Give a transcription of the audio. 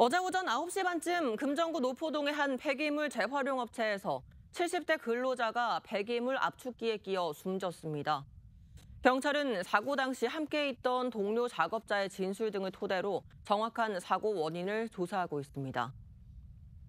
어제 오전 9시 반쯤 금정구 노포동의 한 폐기물 재활용 업체에서 70대 근로자가 폐기물 압축기에 끼어 숨졌습니다. 경찰은 사고 당시 함께 있던 동료 작업자의 진술 등을 토대로 정확한 사고 원인을 조사하고 있습니다.